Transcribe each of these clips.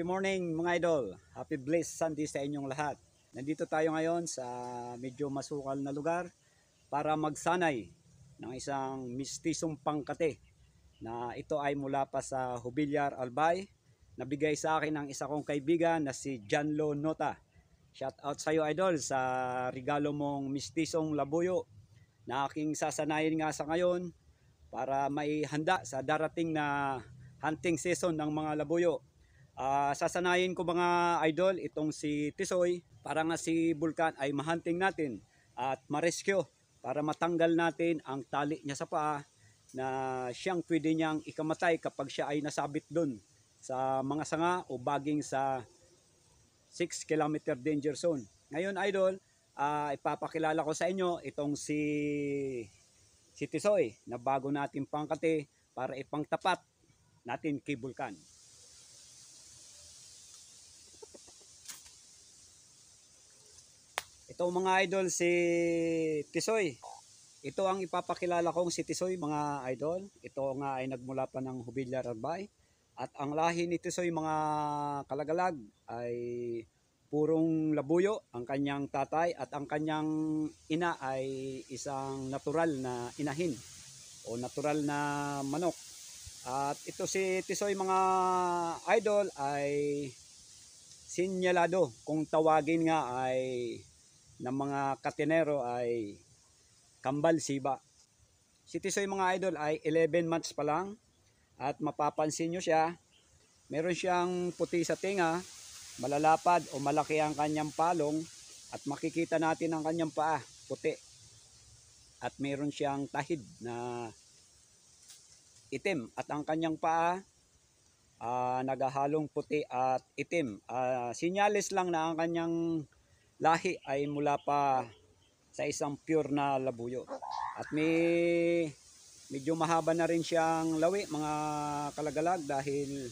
Happy morning mga idol. Happy blessed Sunday sa inyong lahat. Nandito tayo ngayon sa medyo masukal na lugar para magsanay ng isang mistisong pangkate na ito ay mula pa sa Hubilyar Albay. Nabigay sa akin ng isa kong kaibigan na si Janlo Nota. Shout out sa iyo idol sa regalo mong mistisong labuyo na aking sasanayin nga sa ngayon para maihanda sa darating na hunting season ng mga labuyo Uh, sasanayin ko mga idol itong si Tisoy para nga si Vulcan ay mahunting natin at ma-rescue para matanggal natin ang tali niya sa paa na siyang pwede niyang ikamatay kapag siya ay nasabit doon sa mga sanga o baging sa 6 km danger zone. Ngayon idol, uh, ipapakilala ko sa inyo itong si si Tisoy na bago natin pangkate para ipangtapat natin kay Vulcan. Ito mga idol si Tisoy. Ito ang ipapakilala kong si Tisoy mga idol. Ito nga ay nagmula pa ng Hubilla Rabay. At ang lahi ni Tisoy mga kalagalag ay purong labuyo ang kanyang tatay at ang kanyang ina ay isang natural na inahin o natural na manok. At ito si Tisoy mga idol ay sinyalado kung tawagin nga ay ng mga katinero ay kambal siba. Si Tisoy mga idol ay 11 months pa lang at mapapansin nyo siya, meron siyang puti sa tinga, malalapad o malaki ang kanyang palong at makikita natin ang kanyang paa, puti. At meron siyang tahid na itim at ang kanyang paa uh, ah, nagahalong puti at itim. Uh, sinyalis lang na ang kanyang lahi ay mula pa sa isang pure na labuyo. At may medyo mahaba na rin siyang lawi mga kalagalag dahil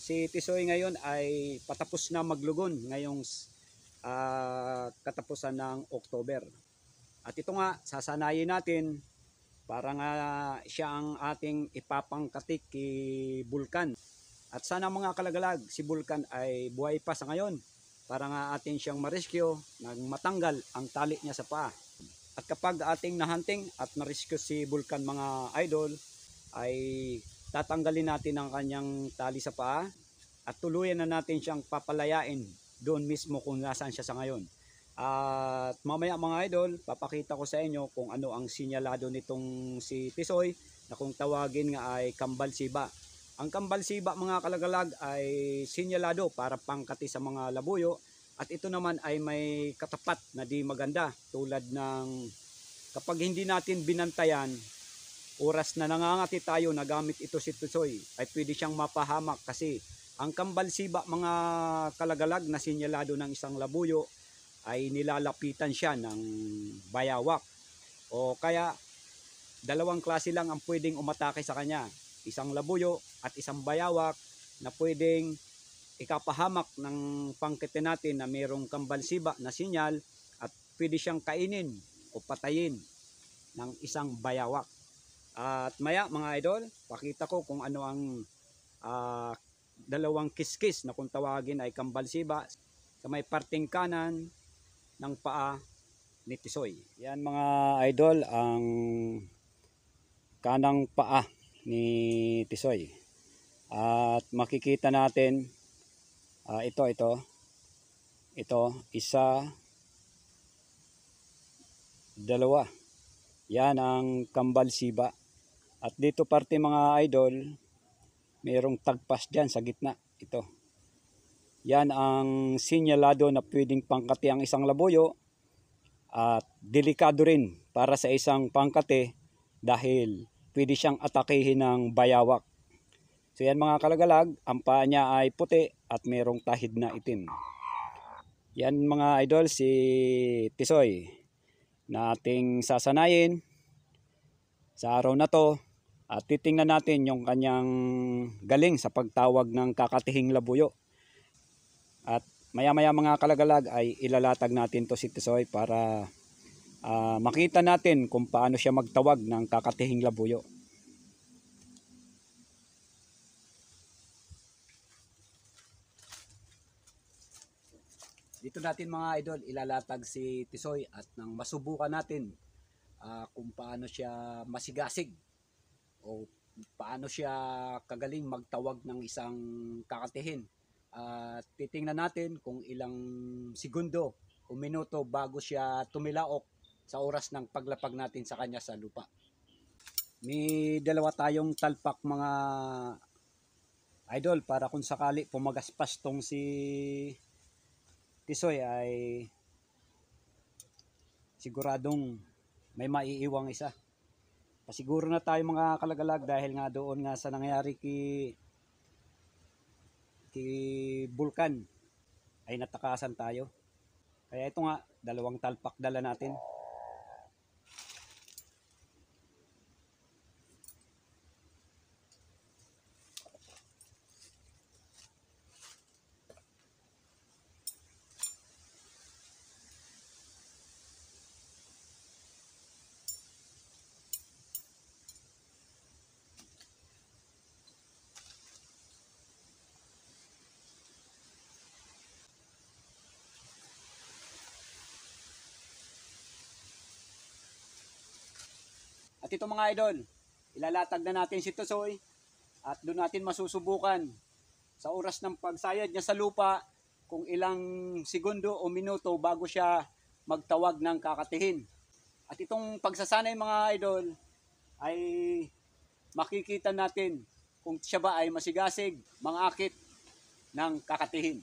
si Tisoy ngayon ay patapos na maglugon ngayong uh, katapusan ng October. At ito nga sasanayin natin para nga siya ang ating ipapangkatik kay Bulkan. At sana mga kalagalag si Bulkan ay buhay pa sa ngayon para nga atin siyang mariskyo nang matanggal ang tali niya sa paa. At kapag ating nahunting at nariskyo si Vulcan mga idol, ay tatanggalin natin ang kanyang tali sa paa at tuluyan na natin siyang papalayain doon mismo kung nasaan siya sa ngayon. At mamaya mga idol, papakita ko sa inyo kung ano ang sinyalado nitong si Tisoy na kung tawagin nga ay kambal siba. Ang kambalsiba mga kalagalag ay sinyalado para pangkati sa mga labuyo at ito naman ay may katapat na di maganda tulad ng kapag hindi natin binantayan oras na nangangati tayo na gamit ito si Tutsoy ay pwede siyang mapahamak kasi ang kambalsiba mga kalagalag na sinyalado ng isang labuyo ay nilalapitan siya ng bayawak o kaya dalawang klase lang ang pwedeng umatake sa kanya isang labuyo at isang bayawak na pwedeng ikapahamak ng pangkete natin na mayroong kambalsiba na sinyal at pwede siyang kainin o patayin ng isang bayawak. At maya mga idol, pakita ko kung ano ang uh, dalawang kiskis na kung tawagin ay kambalsiba sa may parting kanan ng paa ni Tisoy. Yan mga idol ang kanang paa ni Tisoy. At makikita natin uh, ito ito ito isa dalawa. Yan ang kambal siba. At dito parte mga idol, mayroong tagpas diyan sa gitna. Ito. Yan ang sinyalado na pwedeng pangkati ang isang labuyo at delikado rin para sa isang pangkate dahil pwede siyang atakihin ng bayawak. So yan mga kalagalag, ang paa niya ay puti at merong tahid na itim. Yan mga idol si Tisoy na ating sasanayin sa araw na to at titingnan natin yung kanyang galing sa pagtawag ng kakatihing labuyo. At maya maya mga kalagalag ay ilalatag natin to si Tisoy para uh, makita natin kung paano siya magtawag ng kakatihing labuyo. Dito natin mga idol, ilalatag si Tisoy at nang masubukan natin uh, kung paano siya masigasig o paano siya kagaling magtawag ng isang kakatihin. At uh, titingnan natin kung ilang segundo o minuto bago siya tumilaok sa oras ng paglapag natin sa kanya sa lupa. May dalawa tayong talpak mga idol para kung sakali pumagaspas tong si Tisoy ay siguradong may maiiwang isa. Pasiguro na tayo mga kalagalag dahil nga doon nga sa nangyari ki ki Vulcan ay natakasan tayo. Kaya ito nga, dalawang talpak dala natin. At ito mga idol, ilalatag na natin si Tusoy at doon natin masusubukan sa oras ng pagsayad niya sa lupa kung ilang segundo o minuto bago siya magtawag ng kakatihin. At itong pagsasanay mga idol ay makikita natin kung siya ba ay masigasig, mangakit ng kakatihin.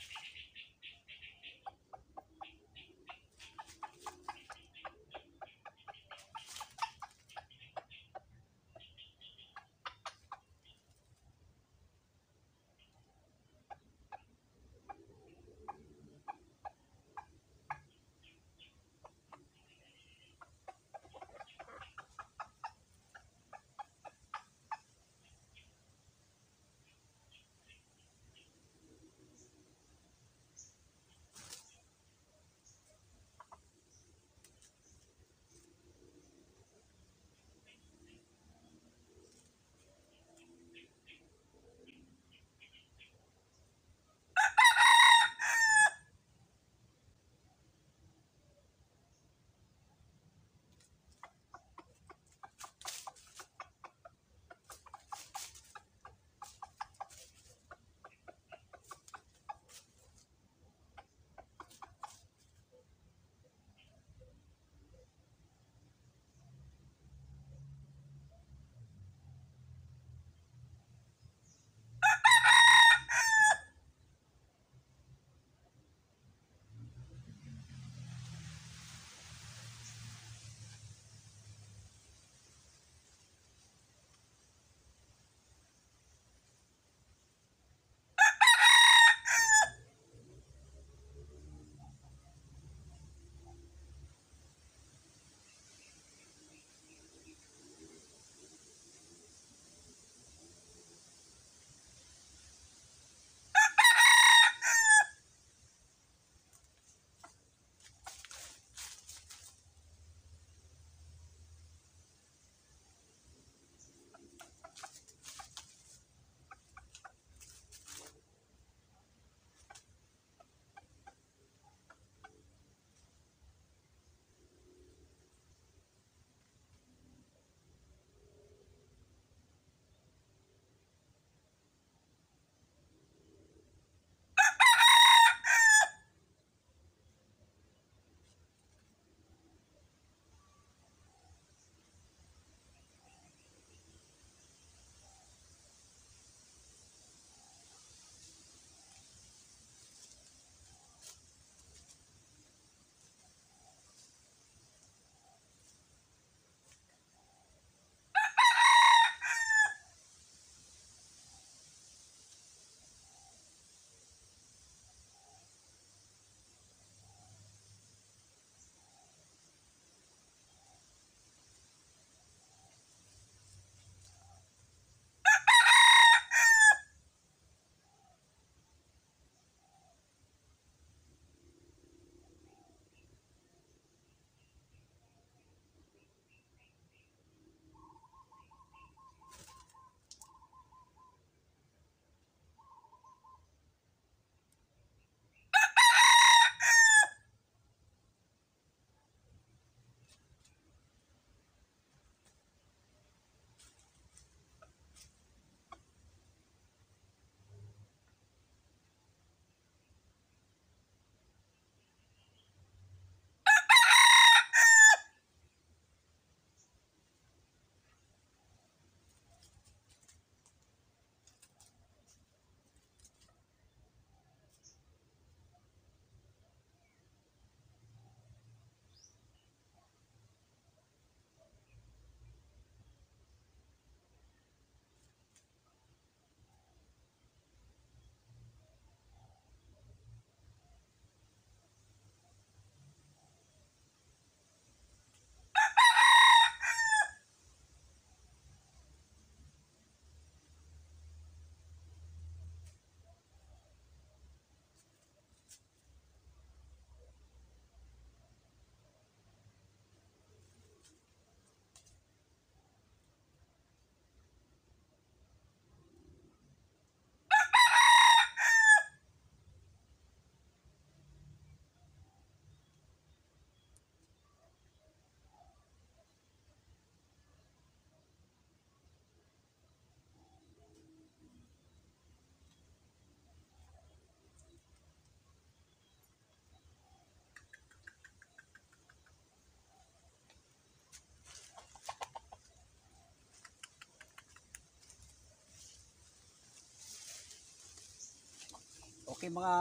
Okay mga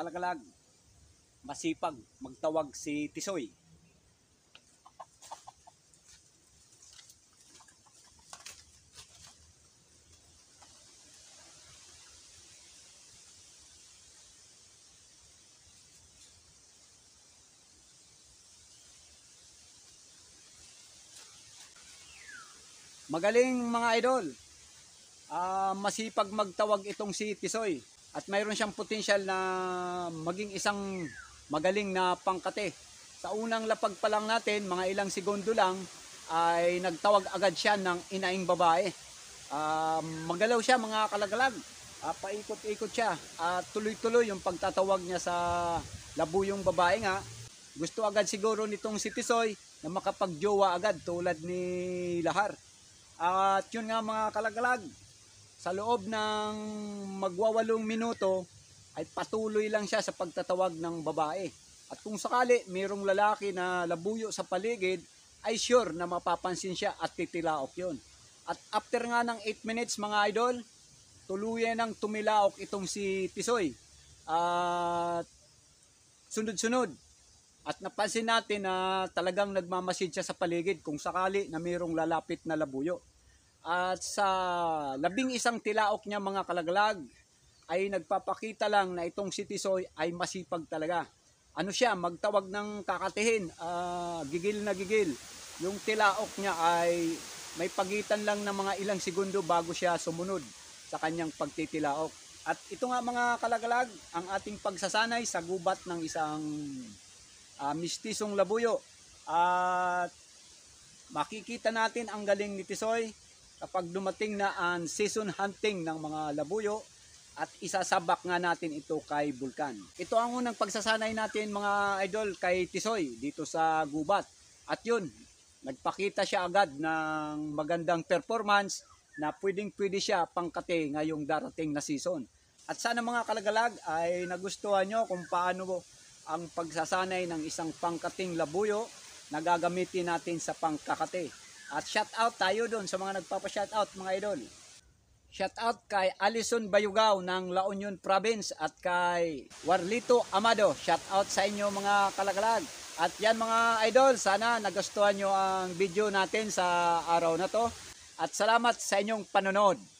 kalagalag, masipag magtawag si Tisoy. Magaling mga idol. Uh, masipag magtawag itong si Tisoy at mayroon siyang potential na maging isang magaling na pangkate. Sa unang lapag pa lang natin, mga ilang segundo lang, ay nagtawag agad siya ng inaing babae. Uh, magalaw siya mga kalagalag, uh, ah, paikot-ikot siya, at uh, tuloy-tuloy yung pagtatawag niya sa labuyong babae nga. Gusto agad siguro nitong si Tisoy na makapagjowa agad tulad ni Lahar. At yun nga mga kalagalag, sa loob ng magwawalong minuto ay patuloy lang siya sa pagtatawag ng babae. At kung sakali mayroong lalaki na labuyo sa paligid, ay sure na mapapansin siya at titilaok yun. At after nga ng 8 minutes mga idol, tuluyan nang tumilaok itong si Tisoy. At sunod-sunod. At napansin natin na talagang nagmamasid siya sa paligid kung sakali na mayroong lalapit na labuyo. At sa labing isang tilaok niya mga kalaglag ay nagpapakita lang na itong si Tisoy ay masipag talaga. Ano siya, magtawag ng kakatihin, uh, ah, gigil na gigil. Yung tilaok niya ay may pagitan lang ng mga ilang segundo bago siya sumunod sa kanyang pagtitilaok. At ito nga mga kalaglag, ang ating pagsasanay sa gubat ng isang uh, mistisong labuyo. At makikita natin ang galing ni Tisoy kapag dumating na ang season hunting ng mga labuyo at isasabak nga natin ito kay Bulkan. Ito ang unang pagsasanay natin mga idol kay Tisoy dito sa gubat. At yun, nagpakita siya agad ng magandang performance na pwedeng pwede siya pangkate ngayong darating na season. At sana mga kalagalag ay nagustuhan nyo kung paano ang pagsasanay ng isang pangkating labuyo na gagamitin natin sa pangkakate. At shout out tayo doon sa mga nagpapa-shout out mga idol. Shout out kay Alison Bayugao ng La Union Province at kay Warlito Amado. Shout out sa inyo mga kalaglag. At yan mga idol, sana nagustuhan nyo ang video natin sa araw na to. At salamat sa inyong panonood.